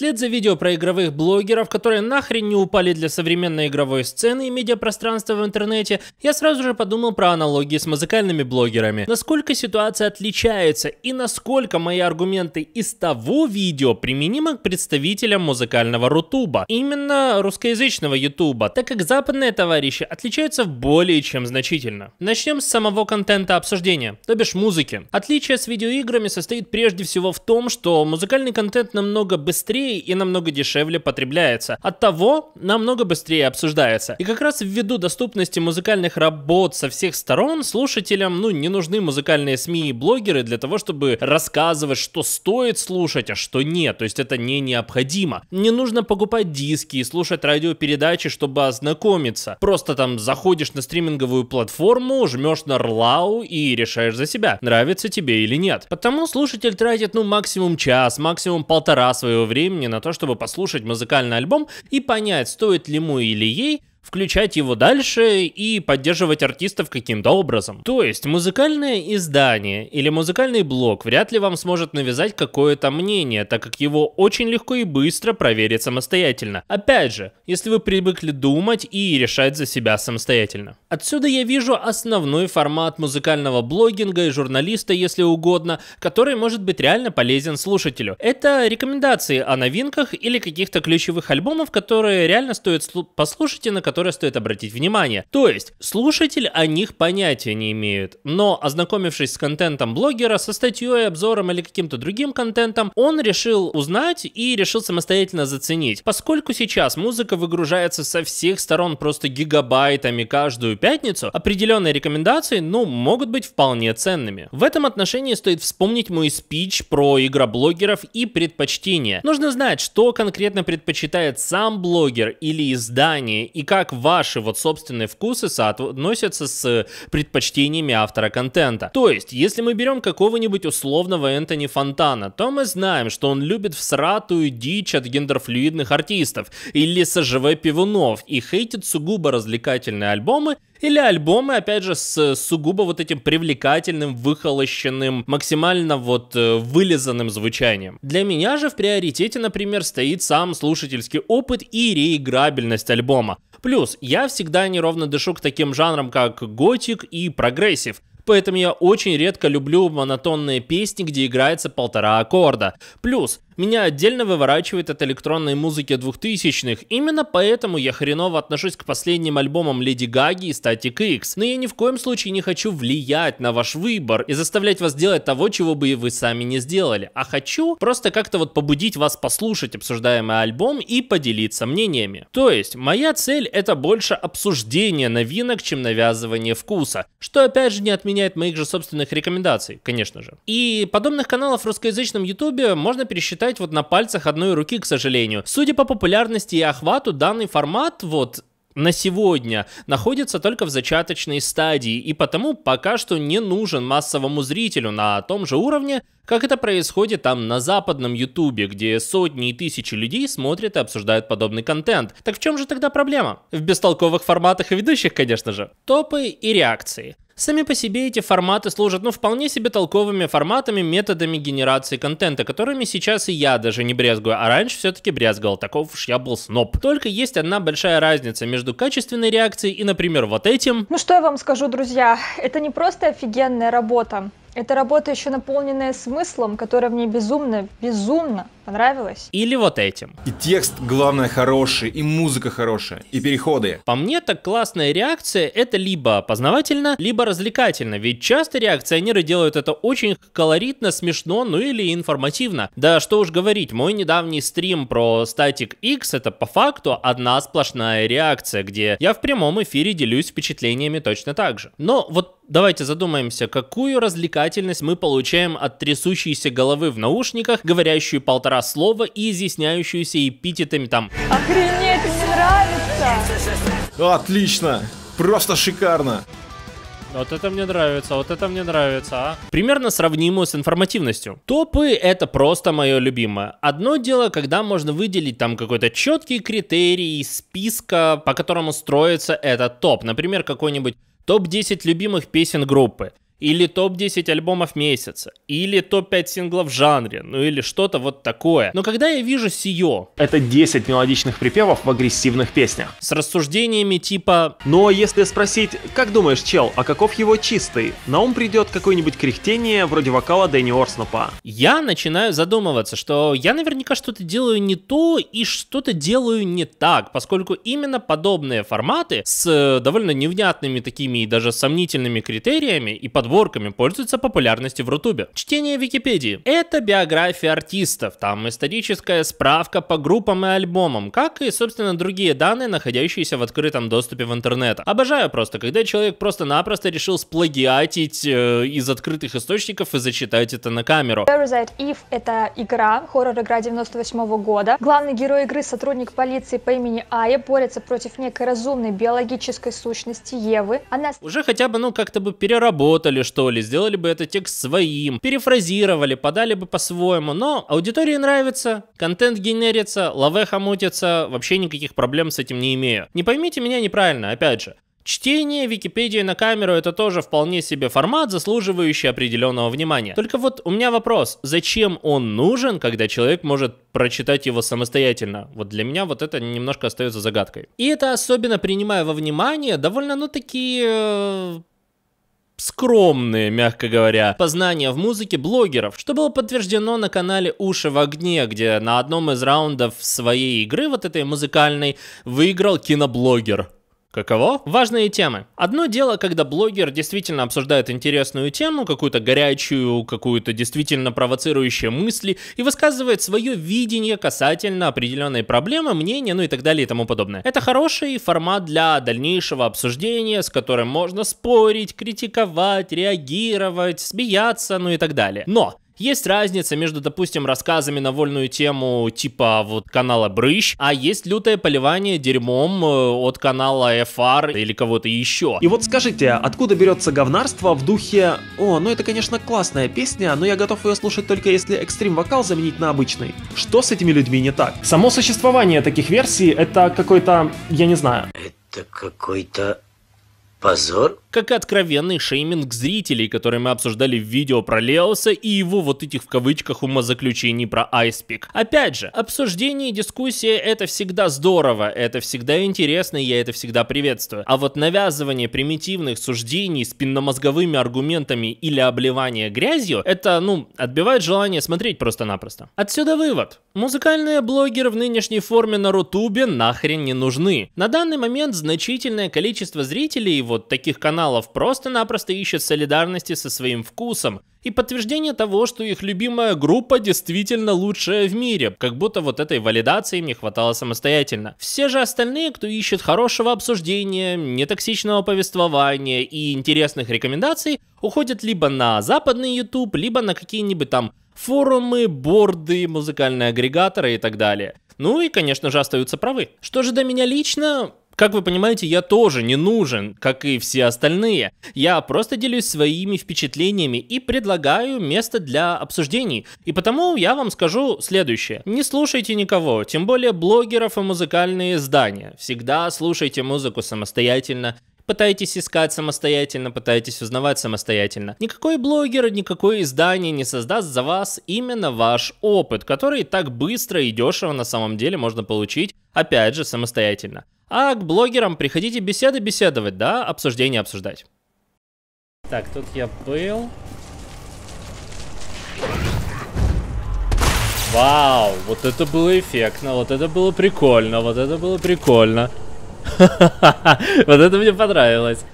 Вслед за видео про игровых блогеров, которые нахрен не упали для современной игровой сцены и медиапространства в интернете, я сразу же подумал про аналогии с музыкальными блогерами. Насколько ситуация отличается и насколько мои аргументы из того видео применимы к представителям музыкального рутуба. Именно русскоязычного ютуба, так как западные товарищи отличаются более чем значительно. Начнем с самого контента обсуждения, то бишь музыки. Отличие с видеоиграми состоит прежде всего в том, что музыкальный контент намного быстрее быстрее и намного дешевле потребляется. От того намного быстрее обсуждается. И как раз ввиду доступности музыкальных работ со всех сторон, слушателям, ну, не нужны музыкальные СМИ и блогеры для того, чтобы рассказывать, что стоит слушать, а что нет. То есть это не необходимо. Не нужно покупать диски и слушать радиопередачи, чтобы ознакомиться. Просто там заходишь на стриминговую платформу, жмешь на рлау и решаешь за себя, нравится тебе или нет. Потому слушатель тратит, ну, максимум час, максимум полтора своего времени времени на то, чтобы послушать музыкальный альбом и понять, стоит ли ему или ей включать его дальше и поддерживать артистов каким-то образом. То есть музыкальное издание или музыкальный блог вряд ли вам сможет навязать какое-то мнение, так как его очень легко и быстро проверить самостоятельно. Опять же, если вы привыкли думать и решать за себя самостоятельно. Отсюда я вижу основной формат музыкального блогинга и журналиста, если угодно, который может быть реально полезен слушателю. Это рекомендации о новинках или каких-то ключевых альбомов, которые реально стоит послушать и на которые стоит обратить внимание. То есть, слушатель о них понятия не имеет, но ознакомившись с контентом блогера, со статьей, обзором или каким-то другим контентом, он решил узнать и решил самостоятельно заценить. Поскольку сейчас музыка выгружается со всех сторон просто гигабайтами каждую пятницу, определенные рекомендации, ну, могут быть вполне ценными. В этом отношении стоит вспомнить мой спич про игроблогеров и предпочтения. Нужно знать, что конкретно предпочитает сам блогер или издание, и как как ваши вот собственные вкусы соотносятся с э, предпочтениями автора контента. То есть, если мы берем какого-нибудь условного Энтони Фонтана, то мы знаем, что он любит всратую дичь от гендерфлюидных артистов или СЖВ пивунов и хейтит сугубо развлекательные альбомы, или альбомы, опять же, с сугубо вот этим привлекательным, выхолощенным, максимально вот э, вылизанным звучанием. Для меня же в приоритете, например, стоит сам слушательский опыт и реиграбельность альбома. Плюс, я всегда неровно дышу к таким жанрам, как готик и прогрессив, поэтому я очень редко люблю монотонные песни, где играется полтора аккорда. Плюс, меня отдельно выворачивает от электронной музыки двухтысячных. Именно поэтому я хреново отношусь к последним альбомам Леди Гаги и Static X. Но я ни в коем случае не хочу влиять на ваш выбор и заставлять вас делать того, чего бы и вы сами не сделали. А хочу просто как-то вот побудить вас послушать обсуждаемый альбом и поделиться мнениями. То есть, моя цель это больше обсуждение новинок, чем навязывание вкуса. Что опять же не отменяет моих же собственных рекомендаций, конечно же. И подобных каналов в русскоязычном ютубе можно пересчитать пересчитать вот на пальцах одной руки, к сожалению. Судя по популярности и охвату, данный формат вот на сегодня находится только в зачаточной стадии и потому пока что не нужен массовому зрителю на том же уровне, как это происходит там на западном ютубе, где сотни и тысячи людей смотрят и обсуждают подобный контент. Так в чем же тогда проблема? В бестолковых форматах и ведущих, конечно же. Топы и реакции. Сами по себе эти форматы служат, ну, вполне себе толковыми форматами, методами генерации контента, которыми сейчас и я даже не брезгую, а раньше все-таки брезговал, таков уж я был сноб. Только есть одна большая разница между качественной реакцией и, например, вот этим. Ну что я вам скажу, друзья, это не просто офигенная работа, это работа еще наполненная смыслом, которая мне безумно, безумно понравилась. Или вот этим. И текст, главное, хороший, и музыка хорошая, и переходы. По мне, так классная реакция — это либо познавательно, либо развлекательно, ведь часто реакционеры делают это очень колоритно, смешно, ну или информативно. Да что уж говорить, мой недавний стрим про Static X — это по факту одна сплошная реакция, где я в прямом эфире делюсь впечатлениями точно так же. Но вот давайте задумаемся, какую развлекательность мы получаем от трясущейся головы в наушниках, говорящую полтора слова и изъясняющуюся эпитетами там. Охренеть, мне нравится! Отлично! Просто шикарно! Вот это мне нравится, вот это мне нравится, а. Примерно сравнимую с информативностью. Топы — это просто мое любимое. Одно дело, когда можно выделить там какой-то четкий критерий списка, по которому строится этот топ. Например, какой-нибудь Топ-10 любимых песен группы или топ-10 альбомов месяца, или топ-5 синглов в жанре, ну или что-то вот такое. Но когда я вижу сие... Это 10 мелодичных припевов в агрессивных песнях. С рассуждениями типа... Но ну, а если спросить, как думаешь, чел, а каков его чистый? На ум придет какое-нибудь кряхтение вроде вокала Дэнни Орснопа. Я начинаю задумываться, что я наверняка что-то делаю не то и что-то делаю не так, поскольку именно подобные форматы с э, довольно невнятными такими и даже сомнительными критериями и под подборками пользуется популярностью в Рутубе. Чтение Википедии. Это биография артистов, там историческая справка по группам и альбомам, как и, собственно, другие данные, находящиеся в открытом доступе в интернет. Обожаю просто, когда человек просто-напросто решил сплагиатить э, из открытых источников и зачитать это на камеру. Parasite Eve — это игра, хоррор-игра 98 -го года. Главный герой игры, сотрудник полиции по имени Ая, борется против некой разумной биологической сущности Евы. Она... Уже хотя бы, ну, как-то бы переработали переделали что ли, сделали бы этот текст своим, перефразировали, подали бы по-своему, но аудитории нравится, контент генерится, лавеха мутится, вообще никаких проблем с этим не имею. Не поймите меня неправильно, опять же. Чтение Википедии на камеру это тоже вполне себе формат, заслуживающий определенного внимания. Только вот у меня вопрос, зачем он нужен, когда человек может прочитать его самостоятельно? Вот для меня вот это немножко остается загадкой. И это особенно принимая во внимание довольно, ну, такие э, скромные, мягко говоря, познания в музыке блогеров, что было подтверждено на канале «Уши в огне», где на одном из раундов своей игры, вот этой музыкальной, выиграл киноблогер. Каково? Важные темы. Одно дело, когда блогер действительно обсуждает интересную тему, какую-то горячую, какую-то действительно провоцирующую мысли и высказывает свое видение касательно определенной проблемы, мнения, ну и так далее и тому подобное. Это хороший формат для дальнейшего обсуждения, с которым можно спорить, критиковать, реагировать, смеяться, ну и так далее. Но есть разница между, допустим, рассказами на вольную тему типа вот канала Брыщ, а есть лютое поливание дерьмом э, от канала FR или кого-то еще. И вот скажите, откуда берется говнарство в духе «О, ну это, конечно, классная песня, но я готов ее слушать только если экстрим-вокал заменить на обычный». Что с этими людьми не так? Само существование таких версий — это какой-то, я не знаю... Это какой-то Позор? Как и откровенный шейминг зрителей, которые мы обсуждали в видео про Леоса и его вот этих в кавычках умозаключений про Айспик. Опять же, обсуждение и дискуссия это всегда здорово, это всегда интересно и я это всегда приветствую. А вот навязывание примитивных суждений спинномозговыми аргументами или обливание грязью, это, ну, отбивает желание смотреть просто-напросто. Отсюда вывод. Музыкальные блогеры в нынешней форме на Рутубе нахрен не нужны. На данный момент значительное количество зрителей вот таких каналов просто-напросто ищет солидарности со своим вкусом и подтверждение того, что их любимая группа действительно лучшая в мире, как будто вот этой валидации мне хватало самостоятельно. Все же остальные, кто ищет хорошего обсуждения, нетоксичного повествования и интересных рекомендаций, уходят либо на западный YouTube, либо на какие-нибудь там форумы, борды, музыкальные агрегаторы и так далее. Ну и, конечно же, остаются правы. Что же до меня лично, как вы понимаете, я тоже не нужен, как и все остальные. Я просто делюсь своими впечатлениями и предлагаю место для обсуждений. И потому я вам скажу следующее. Не слушайте никого, тем более блогеров и музыкальные издания. Всегда слушайте музыку самостоятельно, пытайтесь искать самостоятельно, пытайтесь узнавать самостоятельно. Никакой блогер, никакое издание не создаст за вас именно ваш опыт, который так быстро и дешево на самом деле можно получить, опять же, самостоятельно. А к блогерам приходите беседы беседовать, да, обсуждения обсуждать. Так, тут я был. Вау, вот это было эффектно, вот это было прикольно, вот это было прикольно. Вот это мне понравилось.